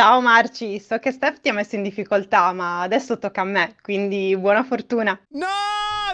Ciao Marci, so che Steph ti ha messo in difficoltà, ma adesso tocca a me, quindi buona fortuna. No,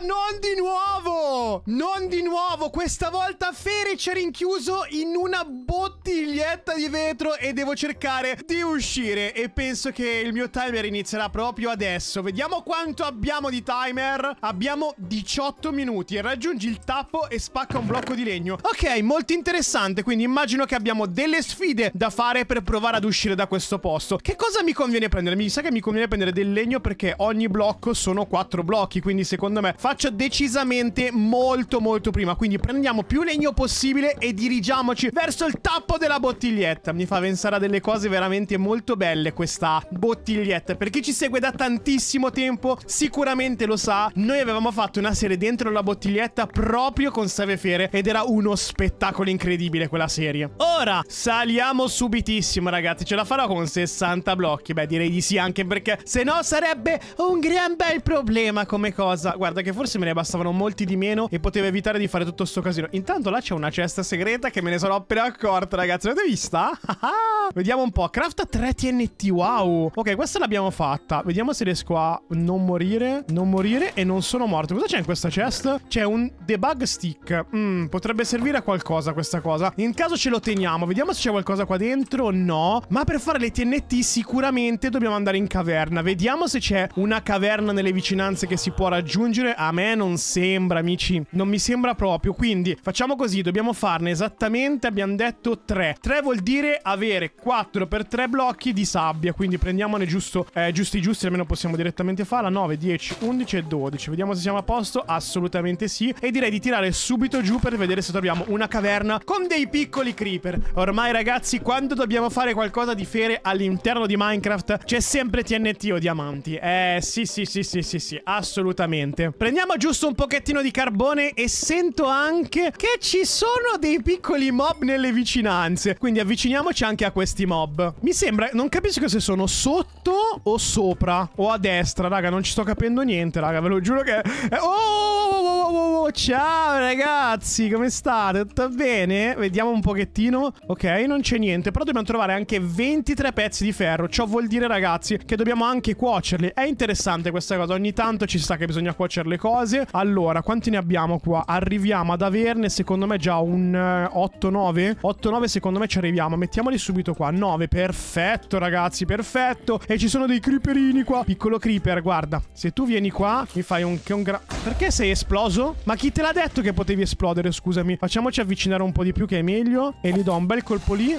non di nuovo! Non di nuovo! Questa volta Ferice c'è rinchiuso in una bottiglietta di vetro e devo cercare di uscire. E penso che il mio timer inizierà proprio adesso. Vediamo quanto abbiamo di timer. Abbiamo 18 minuti. Raggiungi il tappo e spacca un blocco di legno. Ok, molto interessante. Quindi immagino che abbiamo delle sfide da fare per provare ad uscire da questo posto. Che cosa mi conviene prendere? Mi sa che mi conviene prendere del legno perché ogni blocco sono 4 blocchi. Quindi secondo me faccio decisamente molto molto molto prima Quindi prendiamo più legno possibile e dirigiamoci verso il tappo della bottiglietta Mi fa pensare a delle cose veramente molto belle questa bottiglietta Per chi ci segue da tantissimo tempo sicuramente lo sa Noi avevamo fatto una serie dentro la bottiglietta proprio con Save Fere Ed era uno spettacolo incredibile quella serie Ora saliamo subitissimo ragazzi Ce la farò con 60 blocchi Beh direi di sì anche perché se no sarebbe un gran bel problema come cosa Guarda che forse me ne bastavano molti di meno meno e poteva evitare di fare tutto sto casino. Intanto là c'è una cesta segreta che me ne sono appena accorta, ragazzi. L'avete vista? Vediamo un po'. Crafta 3 TNT, wow. Ok, questa l'abbiamo fatta. Vediamo se riesco a non morire, non morire e non sono morto. Cosa c'è in questa chest? C'è un debug stick. Mm, potrebbe servire a qualcosa questa cosa. In caso ce lo teniamo. Vediamo se c'è qualcosa qua dentro. No. Ma per fare le TNT sicuramente dobbiamo andare in caverna. Vediamo se c'è una caverna nelle vicinanze che si può raggiungere. A me non sembra, amici 10. Non mi sembra proprio. Quindi facciamo così, dobbiamo farne esattamente, abbiamo detto 3. 3 vuol dire avere 4 per 3 blocchi di sabbia. Quindi prendiamone giusto, eh, giusti giusti, almeno possiamo direttamente farla. 9, 10, 11 e 12. Vediamo se siamo a posto. Assolutamente sì. E direi di tirare subito giù per vedere se troviamo una caverna con dei piccoli creeper. Ormai ragazzi, quando dobbiamo fare qualcosa di fere all'interno di Minecraft c'è sempre TNT o diamanti. Eh sì sì sì sì sì sì, assolutamente. Prendiamo giusto un pochettino di carbone carbone e sento anche che ci sono dei piccoli mob nelle vicinanze. Quindi avviciniamoci anche a questi mob. Mi sembra, non capisco se sono sotto o sopra o a destra, raga, non ci sto capendo niente, raga, ve lo giuro che... Eh, oh, oh, oh, oh! Oh, ciao ragazzi, come state? Tutto bene? Vediamo un pochettino. Ok, non c'è niente, però dobbiamo trovare anche 23 pezzi di ferro. Ciò vuol dire, ragazzi, che dobbiamo anche cuocerli. È interessante questa cosa, ogni tanto ci sta che bisogna cuocere le cose. Allora, quanti ne abbiamo? abbiamo qua. Arriviamo ad averne, secondo me, già un 8-9. Eh, 8-9 secondo me ci arriviamo. Mettiamoli subito qua. 9, perfetto, ragazzi, perfetto. E ci sono dei creeperini qua. Piccolo creeper, guarda. Se tu vieni qua, mi fai un... Che un gra... Perché sei esploso? Ma chi te l'ha detto che potevi esplodere, scusami? Facciamoci avvicinare un po' di più che è meglio. E gli do un bel colpo lì.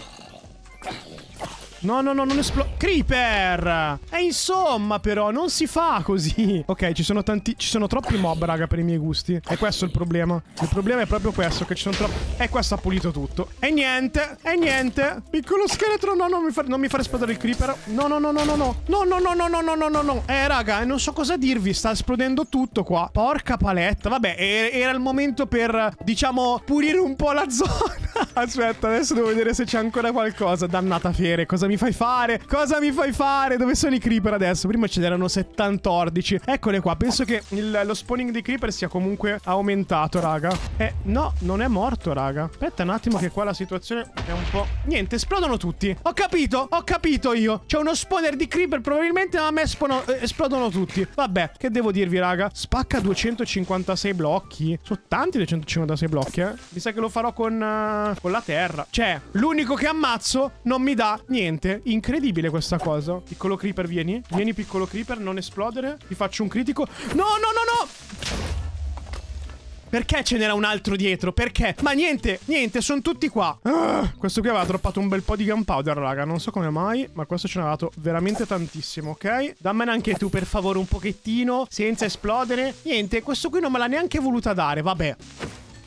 No, no, no, non esplode. Creeper! E insomma, però, non si fa così. Ok, ci sono tanti. Ci sono troppi mob, raga, per i miei gusti. E questo è il problema. Il problema è proprio questo, che ci sono troppi. E questo ha pulito tutto. E niente, e niente. Piccolo scheletro, no, non mi, fa... non mi fare esplodere il creeper. No, no, no, no, no, no. No, no, no, no, no, no, no, no, no. Eh, raga, non so cosa dirvi. Sta esplodendo tutto qua. Porca paletta. Vabbè, era il momento per, diciamo, pulire un po' la zona. Aspetta, adesso devo vedere se c'è ancora qualcosa. Dannata fiere, cosa mi fai fare? Cosa mi fai fare? Dove sono i creeper adesso? Prima ce n'erano 714. Eccole qua. Penso che il, lo spawning di creeper sia comunque aumentato, raga. Eh, no, non è morto, raga. Aspetta un attimo che qua la situazione è un po'... Niente, esplodono tutti. Ho capito, ho capito io. C'è uno spawner di creeper, probabilmente, ma a me eh, esplodono tutti. Vabbè, che devo dirvi, raga? Spacca 256 blocchi. Sono tanti 256 blocchi, eh. Mi sa che lo farò con... Uh con la terra. Cioè, l'unico che ammazzo non mi dà niente. Incredibile questa cosa. Piccolo creeper, vieni. Vieni, piccolo creeper, non esplodere. Ti faccio un critico. No, no, no, no! Perché ce n'era un altro dietro? Perché? Ma niente, niente, sono tutti qua. Ah, questo qui aveva droppato un bel po' di gunpowder, raga. Non so come mai, ma questo ce n'ha dato veramente tantissimo, ok? Dammene anche tu, per favore, un pochettino, senza esplodere. Niente, questo qui non me l'ha neanche voluta dare, vabbè.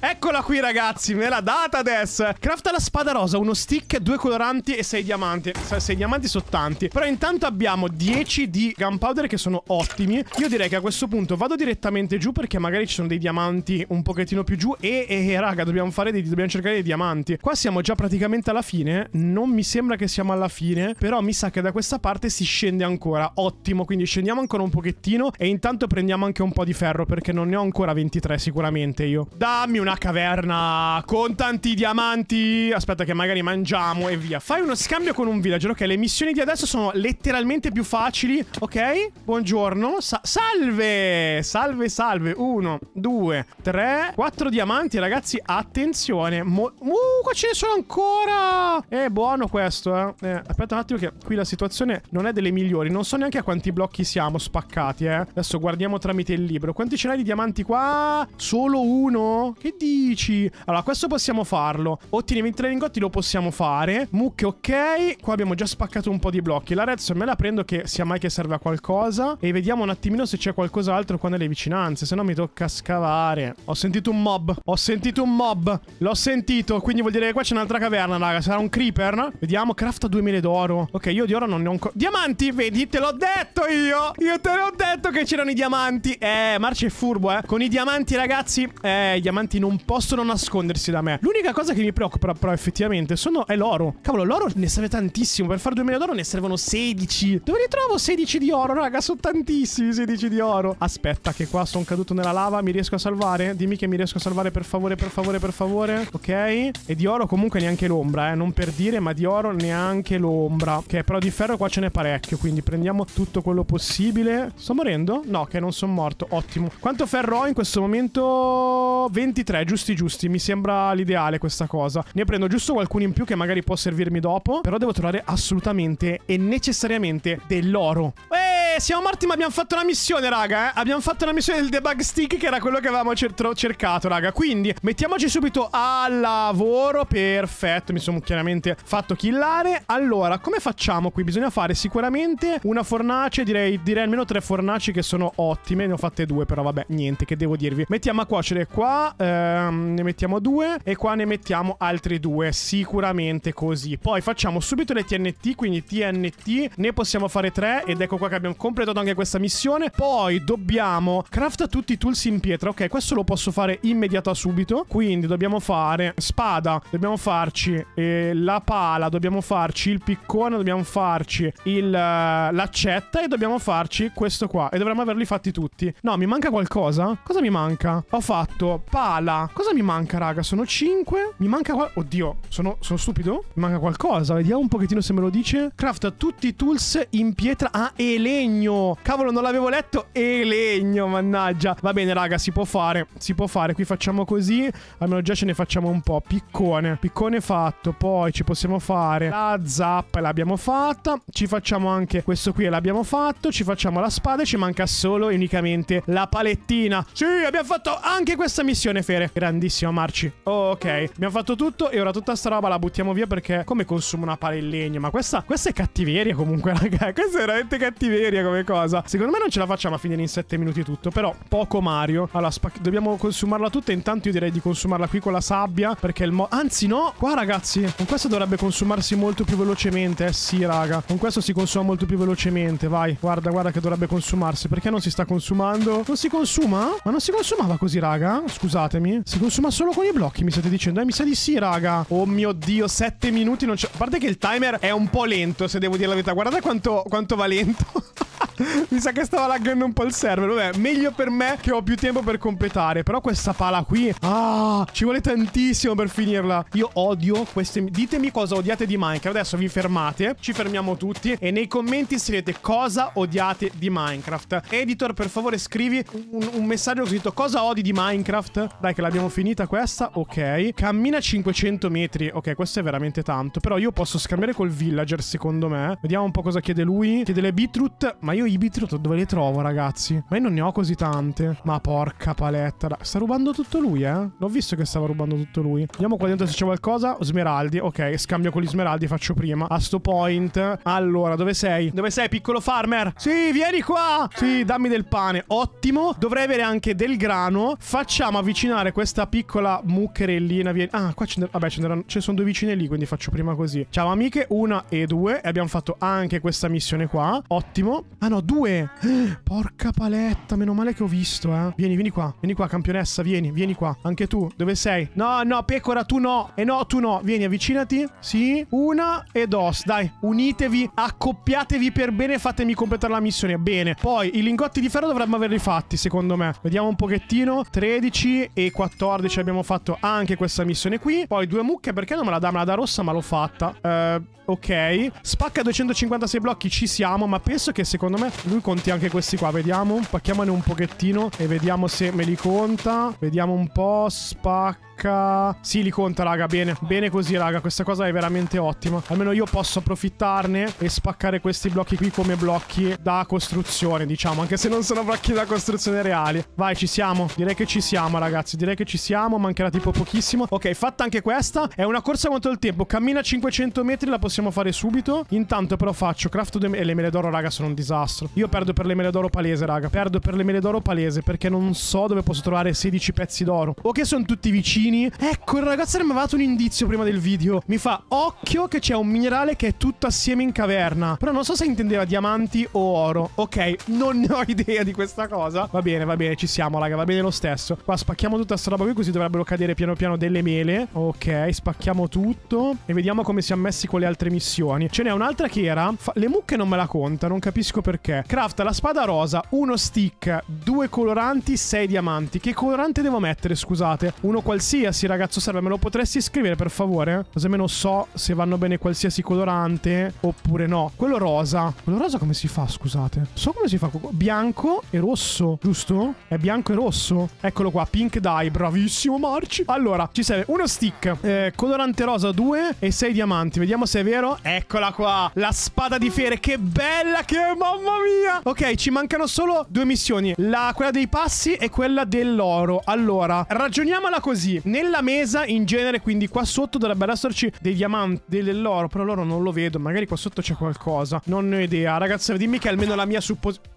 Eccola qui ragazzi, me l'ha data adesso eh. Crafta la spada rosa, uno stick, due coloranti e sei diamanti Sei diamanti sono tanti Però intanto abbiamo 10 di gunpowder che sono ottimi Io direi che a questo punto vado direttamente giù Perché magari ci sono dei diamanti un pochettino più giù E, e, e raga, dobbiamo, fare dei, dobbiamo cercare dei diamanti Qua siamo già praticamente alla fine Non mi sembra che siamo alla fine Però mi sa che da questa parte si scende ancora Ottimo, quindi scendiamo ancora un pochettino E intanto prendiamo anche un po' di ferro Perché non ne ho ancora 23 sicuramente io Dammi una una caverna con tanti diamanti. Aspetta che magari mangiamo e via. Fai uno scambio con un villager. Ok, le missioni di adesso sono letteralmente più facili. Ok, buongiorno. Sa salve! Salve, salve. Uno, due, tre, quattro diamanti, ragazzi. Attenzione. Mo uh, qua ce ne sono ancora! È buono questo, eh. eh. Aspetta un attimo che qui la situazione non è delle migliori. Non so neanche a quanti blocchi siamo spaccati, eh. Adesso guardiamo tramite il libro. Quanti ce n'hai di diamanti qua? Solo uno? Che dici? Allora, questo possiamo farlo. Ottieni 20 lingotti, lo possiamo fare. Mucche, ok. Qua abbiamo già spaccato un po' di blocchi. La redstone me la prendo che sia mai che serve a qualcosa. E vediamo un attimino se c'è qualcos'altro qua nelle vicinanze. Se no mi tocca scavare. Ho sentito un mob. Ho sentito un mob. L'ho sentito. Quindi vuol dire che qua c'è un'altra caverna, raga. Sarà un creeper, no? Vediamo. craft 2000 d'oro. Ok, io di oro non ne ho ancora. Diamanti, vedi? Te l'ho detto io. Io te l'ho detto che c'erano i diamanti. Eh, Marce è furbo, eh. Con i diamanti, ragazzi. Eh, i diamanti non non possono nascondersi da me. L'unica cosa che mi preoccupa, però, effettivamente, sono, è l'oro. Cavolo, l'oro ne serve tantissimo. Per fare 2000 d'oro ne servono 16. Dove li trovo 16 di oro, raga? Sono tantissimi 16 di oro. Aspetta, che qua sono caduto nella lava. Mi riesco a salvare? Dimmi che mi riesco a salvare, per favore, per favore, per favore. Ok. E di oro comunque neanche l'ombra, eh. Non per dire, ma di oro neanche l'ombra. Ok, però di ferro qua ce n'è parecchio. Quindi prendiamo tutto quello possibile. Sto morendo? No, che okay, non sono morto. Ottimo. Quanto ferro ho in questo momento? 23 tre, giusti giusti, mi sembra l'ideale questa cosa. Ne prendo giusto qualcuno in più che magari può servirmi dopo, però devo trovare assolutamente e necessariamente dell'oro. Eeeh, siamo morti ma abbiamo fatto una missione, raga, eh? Abbiamo fatto una missione del debug stick che era quello che avevamo certo-, cercato, raga. Quindi, mettiamoci subito al lavoro, perfetto, mi sono chiaramente fatto killare. Allora, come facciamo qui? Bisogna fare sicuramente una fornace, direi, direi almeno tre fornaci che sono ottime, ne ho fatte due però vabbè, niente, che devo dirvi. Mettiamo a cuocere qua... Eh, Ehm, ne mettiamo due e qua ne mettiamo altri due, sicuramente così. Poi facciamo subito le TNT, quindi TNT, ne possiamo fare tre ed ecco qua che abbiamo completato anche questa missione. Poi dobbiamo craft tutti i tools in pietra, ok, questo lo posso fare immediato subito, quindi dobbiamo fare spada, dobbiamo farci eh, la pala, dobbiamo farci il piccone, dobbiamo farci il, uh, l'accetta e dobbiamo farci questo qua e dovremmo averli fatti tutti. No, mi manca qualcosa? Cosa mi manca? Ho fatto pala, Cosa mi manca, raga? Sono 5. Mi manca. Qua... Oddio, sono, sono stupido? Mi manca qualcosa. Vediamo un pochettino se me lo dice. Craft tutti i tools in pietra. Ah, e legno. Cavolo, non l'avevo letto. E legno, mannaggia. Va bene, raga, si può fare. Si può fare. Qui facciamo così. Almeno già ce ne facciamo un po'. Piccone. Piccone fatto. Poi ci possiamo fare la zappa. L'abbiamo fatta. Ci facciamo anche questo qui. L'abbiamo fatto. Ci facciamo la spada. ci manca solo e unicamente la palettina. Sì, abbiamo fatto anche questa missione, Fere bene. Grandissima Marci. ok. Abbiamo fatto tutto e ora tutta sta roba la buttiamo via perché come consuma una pala in legno. Ma questa, questa è cattiveria comunque, raga. Questa è veramente cattiveria come cosa. Secondo me non ce la facciamo a finire in 7 minuti tutto. Però poco Mario. Allora, dobbiamo consumarla tutta. Intanto io direi di consumarla qui con la sabbia perché il mo... Anzi no, qua ragazzi, con questo dovrebbe consumarsi molto più velocemente. Eh sì, raga. Con questo si consuma molto più velocemente. Vai, guarda, guarda che dovrebbe consumarsi. Perché non si sta consumando? Non si consuma? Ma non si consumava così, raga? Scusatemi consumi? Eh. Si consuma solo con i blocchi, mi state dicendo? Eh, mi sa di sì, raga. Oh mio Dio, 7 minuti non c'è... A parte che il timer è un po' lento, se devo dire la verità. Guardate quanto, quanto va lento. Mi sa che stava laggando un po' il server. Vabbè, meglio per me che ho più tempo per completare. Però questa pala qui... Ah, ci vuole tantissimo per finirla. Io odio queste... Ditemi cosa odiate di Minecraft. Adesso vi fermate. Ci fermiamo tutti. E nei commenti scrivete cosa odiate di Minecraft. Editor, per favore, scrivi un, un messaggio scritto cosa odi di Minecraft. Dai, che l'abbiamo finita questa. Ok. Cammina 500 metri. Ok, questo è veramente tanto. Però io posso scambiare col villager, secondo me. Vediamo un po' cosa chiede lui. Chiede le beetroot, ma io ibitro dove le trovo, ragazzi? Ma io non ne ho così tante. Ma porca paletta. Sta rubando tutto lui, eh? L'ho visto che stava rubando tutto lui. Vediamo qua dentro se c'è qualcosa. Smeraldi. Ok, scambio con gli smeraldi. Faccio prima. A sto point. Allora, dove sei? Dove sei, piccolo farmer? Sì, vieni qua. Sì, dammi del pane. Ottimo. Dovrei avere anche del grano. Facciamo avvicinare questa piccola muccherellina. Vieni. Ah, qua c'è. Vabbè, ce ne sono due vicine lì, quindi faccio prima così. Ciao, amiche. Una e due. E abbiamo fatto anche questa missione qua. Ottimo. Ah, no, no, due. Porca paletta, meno male che ho visto, eh. Vieni, vieni qua. Vieni qua, campionessa, vieni, vieni qua. Anche tu, dove sei? No, no, pecora, tu no. E no, tu no. Vieni, avvicinati. Sì. Una e dos, dai. Unitevi, accoppiatevi per bene e fatemi completare la missione. Bene. Poi, i lingotti di ferro dovremmo averli fatti, secondo me. Vediamo un pochettino. 13 e 14 abbiamo fatto anche questa missione qui. Poi due mucche, perché non me la dà? Me la dà rossa, ma l'ho fatta. Eh, ok. Spacca 256 blocchi, ci siamo, ma penso che secondo me lui conti anche questi qua, vediamo. Pacchiamone un pochettino e vediamo se me li conta. Vediamo un po'. spac tocca... Sì, li conta, raga, bene. Bene così, raga. Questa cosa è veramente ottima. Almeno io posso approfittarne e spaccare questi blocchi qui come blocchi da costruzione, diciamo. Anche se non sono blocchi da costruzione reali. Vai, ci siamo. Direi che ci siamo, ragazzi. Direi che ci siamo. Mancherà tipo pochissimo. Ok, fatta anche questa. È una corsa contro il tempo. Cammina 500 metri, la possiamo fare subito. Intanto però faccio craft... E le mele d'oro, raga, sono un disastro. Io perdo per le mele d'oro palese, raga. Perdo per le mele d'oro palese perché non so dove posso trovare 16 pezzi d'oro. O che sono tutti vicini origini. Ecco, il ragazzo mi aveva dato un indizio prima del video. Mi fa, occhio che c'è un minerale che è tutto assieme in caverna. Però non so se intendeva diamanti o oro. Ok, non ne ho idea di questa cosa. Va bene, va bene, ci siamo, raga, va bene lo stesso. Qua spacchiamo tutta sta roba qui, così dovrebbero cadere piano piano delle mele. Ok, spacchiamo tutto. E vediamo come siamo messi con le altre missioni. Ce n'è un'altra che era... Fa... le mucche non me la conta, non capisco perché. Crafta la spada rosa, uno stick, due coloranti, sei diamanti. Che colorante devo mettere, scusate? Uno qualsiasi qualsiasi ragazzo serve, me lo potresti scrivere per favore? Così almeno so se vanno bene qualsiasi colorante oppure no. Quello rosa. Quello rosa come si fa, scusate? So come si fa. Bianco e rosso, giusto? È bianco e rosso. Eccolo qua, pink dye, bravissimo Marci. Allora, ci serve uno stick, eh, colorante rosa 2 e 6 diamanti. Vediamo se è vero. Eccola qua, la spada di fere, che bella che è, mamma mia. Ok, ci mancano solo due missioni, la, quella dei passi e quella dell'oro. Allora, ragioniamola così. Nella mesa in genere, quindi qua sotto dovrebbero esserci dei diamanti, dell'oro, però l'oro non lo vedo, magari qua sotto c'è qualcosa. Non ne ho idea, ragazzi, dimmi che almeno la mia supposizione...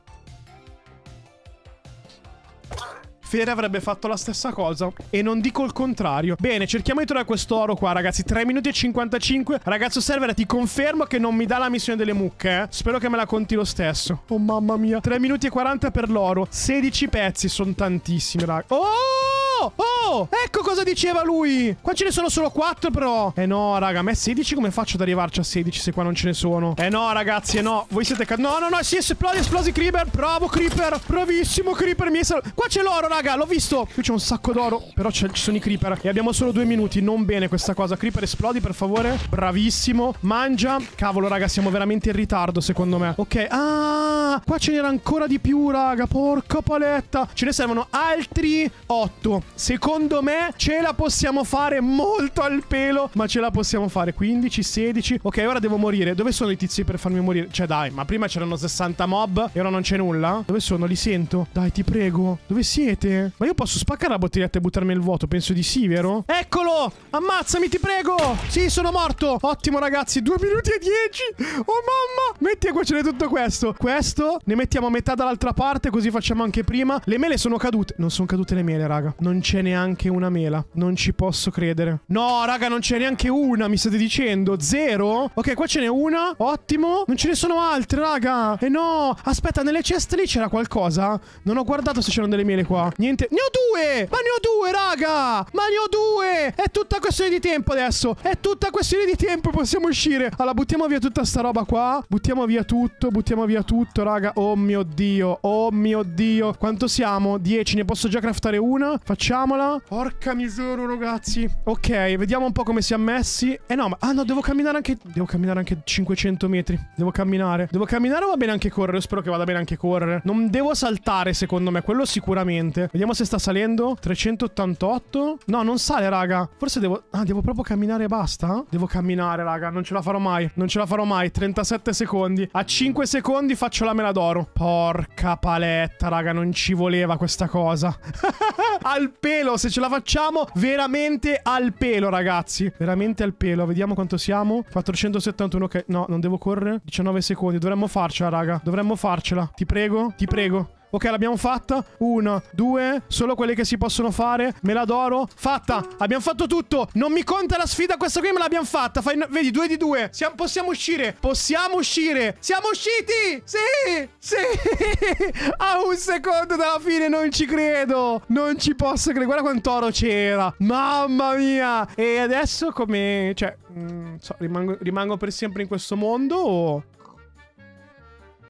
Fiera avrebbe fatto la stessa cosa. E non dico il contrario. Bene, cerchiamo di trovare quest'oro qua, ragazzi. 3 minuti e 55. Ragazzo server, ti confermo che non mi dà la missione delle mucche, eh. Spero che me la conti lo stesso. Oh, mamma mia. 3 minuti e 40 per l'oro. 16 pezzi, sono tantissimi, ragazzi. Oh! Oh, oh, ecco cosa diceva lui. Qua ce ne sono solo 4 però. Eh no, raga, a me 16 come faccio ad arrivarci a 16 se qua non ce ne sono? Eh no, ragazzi, eh no. Voi siete... No, no, no, si esplodi, esplosi Creeper. Bravo Creeper. Bravissimo Creeper. Mi è sal... Qua c'è l'oro, raga, l'ho visto. Qui c'è un sacco d'oro. Però ci sono i Creeper. E abbiamo solo due minuti. Non bene questa cosa. Creeper, esplodi, per favore. Bravissimo. Mangia. Cavolo, raga, siamo veramente in ritardo, secondo me. Ok, ah... Qua ce n'era ancora di più, raga. Porca paletta. Ce ne servono altri 8. Secondo me ce la possiamo fare molto al pelo, ma ce la possiamo fare. 15, 16. Ok, ora devo morire. Dove sono i tizi per farmi morire? Cioè, dai, ma prima c'erano 60 mob e ora non c'è nulla. Dove sono? Li sento. Dai, ti prego. Dove siete? Ma io posso spaccare la bottiglietta e buttarmi nel vuoto? Penso di sì, vero? Eccolo! Ammazzami, ti prego! Sì, sono morto! Ottimo, ragazzi. 2 minuti e 10. Oh, mamma! Metti a cuocere tutto questo. Questo ne mettiamo a metà dall'altra parte, così facciamo anche prima. Le mele sono cadute. Non sono cadute le mele, raga. Non c'è neanche una mela. Non ci posso credere. No, raga, non c'è neanche una, mi state dicendo. Zero? Ok, qua ce n'è una. Ottimo. Non ce ne sono altre, raga. E eh no. Aspetta, nelle ceste lì c'era qualcosa? Non ho guardato se c'erano delle mele qua. Niente. Ne ho due! Ma ne ho due, raga! Ma ne ho due! È tutta questione di tempo adesso. È tutta questione di tempo. Possiamo uscire. Allora, buttiamo via tutta sta roba qua. Buttiamo via tutto. Buttiamo via tutto, raga raga. Oh mio Dio. Oh mio Dio. Quanto siamo? 10. Ne posso già craftare una? Facciamola. Porca misura, ragazzi. Ok, vediamo un po' come siamo messi. Eh no, ma... Ah no, devo camminare anche... Devo camminare anche 500 metri. Devo camminare. Devo camminare o va bene anche correre? Io spero che vada bene anche correre. Non devo saltare, secondo me. Quello sicuramente. Vediamo se sta salendo. 388. No, non sale, raga. Forse devo... Ah, devo proprio camminare e basta? Devo camminare, raga. Non ce la farò mai. Non ce la farò mai. 37 secondi. A 5 secondi faccio la melata palla d'oro. Porca paletta, raga, non ci voleva questa cosa. al pelo, se ce la facciamo, veramente al pelo, ragazzi. Veramente al pelo. Vediamo quanto siamo. 471, ok. No, non devo correre. 19 secondi. Dovremmo farcela, raga. Dovremmo farcela. Ti prego, ti prego. Ok, l'abbiamo fatta. Uno, due, solo quelle che si possono fare. Me la d'oro. Fatta. Abbiamo fatto tutto. Non mi conta la sfida, questa qui ma l'abbiamo fatta. Fai, vedi, due di due. Siamo, possiamo uscire. Possiamo uscire. Siamo usciti. Sì, sì. A un secondo dalla fine, non ci credo. Non ci posso credere. Guarda quant'oro c'era. Mamma mia. E adesso come... Cioè, mh, mm, so, rimango, rimango per sempre in questo mondo o...